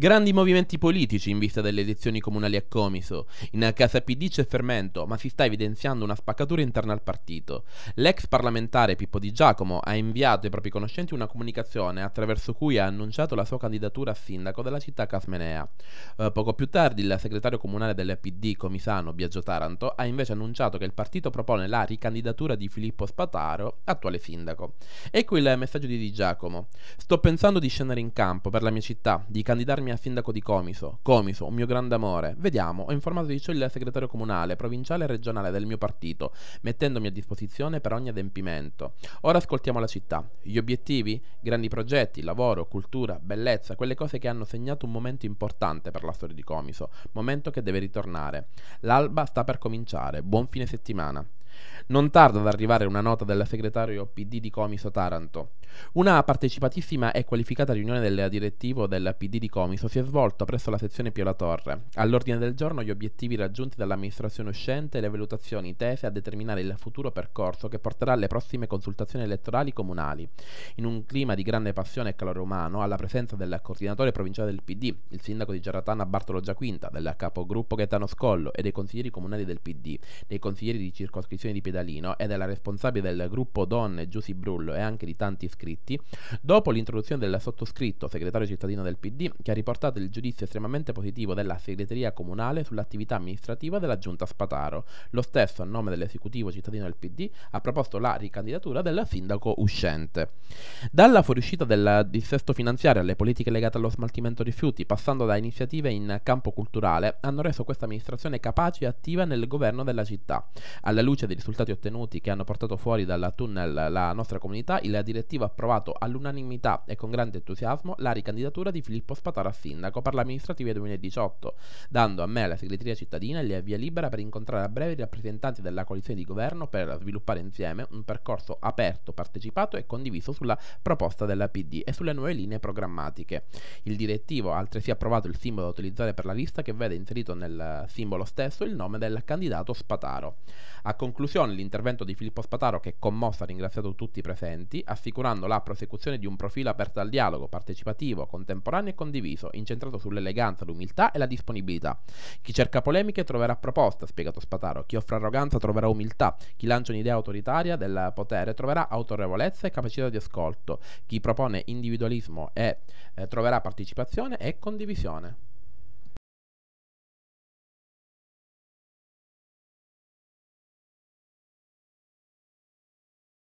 Grandi movimenti politici in vista delle elezioni comunali a Comiso. In casa PD c'è fermento, ma si sta evidenziando una spaccatura interna al partito. L'ex parlamentare Pippo Di Giacomo ha inviato ai propri conoscenti una comunicazione attraverso cui ha annunciato la sua candidatura a sindaco della città casmenea. Eh, poco più tardi il segretario comunale del PD comisano Biagio Taranto ha invece annunciato che il partito propone la ricandidatura di Filippo Spataro, attuale sindaco. Ecco il messaggio di Di Giacomo. Sto pensando di scendere in campo per la mia città, di candidarmi Salemi sindaco di Comiso. Comiso, un mio grande amore. Vediamo, ho informato di ciò il segretario comunale, provinciale e regionale del mio partito, mettendomi a disposizione per ogni adempimento. Ora ascoltiamo la città. Gli obiettivi? Grandi progetti, lavoro, cultura, bellezza, quelle cose che hanno segnato un momento importante per la storia di Comiso, momento che deve ritornare. L'alba sta per cominciare. Buon fine settimana. Non tarda ad arrivare una nota del segretario PD di Comiso Taranto. Una partecipatissima e qualificata riunione del direttivo del PD di Comiso si è svolta presso la sezione Pio La Torre. All'ordine del giorno gli obiettivi raggiunti dall'amministrazione uscente e le valutazioni tese a determinare il futuro percorso che porterà alle prossime consultazioni elettorali comunali. In un clima di grande passione e calore umano, alla presenza del coordinatore provinciale del PD, il sindaco di Giarratana Bartolo Giaquinta, del capogruppo Gaetano Scollo e dei consiglieri comunali del PD, dei consiglieri di circoscrizione formazione di Pedalino ed è la responsabile del gruppo Donne Giussi Brullo e anche di tanti iscritti, dopo l'introduzione del sottoscritto segretario cittadino del PD che ha riportato il giudizio estremamente positivo della segreteria comunale sull'attività amministrativa della giunta Spataro. Lo stesso, a nome dell'esecutivo cittadino del PD, ha proposto la ricandidatura del sindaco uscente. Dalla fuoriuscita del dissesto finanziario alle politiche legate allo smaltimento rifiuti, passando da iniziative in campo culturale, hanno reso questa amministrazione capace e attiva nel governo della città. Alla luce dei risultati ottenuti che hanno portato fuori dalla tunnel la nostra comunità, il direttivo ha approvato all'unanimità e con grande entusiasmo la ricandidatura di Filippo Spatara a sindaco per l'amministrativa 2018, dando a me, la segreteria cittadina, il via libera per incontrare a breve i rappresentanti della coalizione di governo per sviluppare insieme un percorso aperto, partecipato e condiviso sulla proposta della PD e sulle nuove linee programmatiche. Il direttivo ha altresì approvato il simbolo da utilizzare per la lista che vede inserito nel simbolo stesso il nome del candidato Spataro. A conclusione conclusione l'intervento di Filippo Spataro che commossa ha ringraziato tutti i presenti, assicurando la prosecuzione di un profilo aperto al dialogo, partecipativo, contemporaneo e condiviso, incentrato sull'eleganza, l'umiltà e la disponibilità. Chi cerca polemiche troverà proposta, ha spiegato Spataro, chi offre arroganza troverà umiltà, chi lancia un'idea autoritaria del potere troverà autorevolezza e capacità di ascolto, chi propone individualismo e eh, troverà partecipazione e condivisione.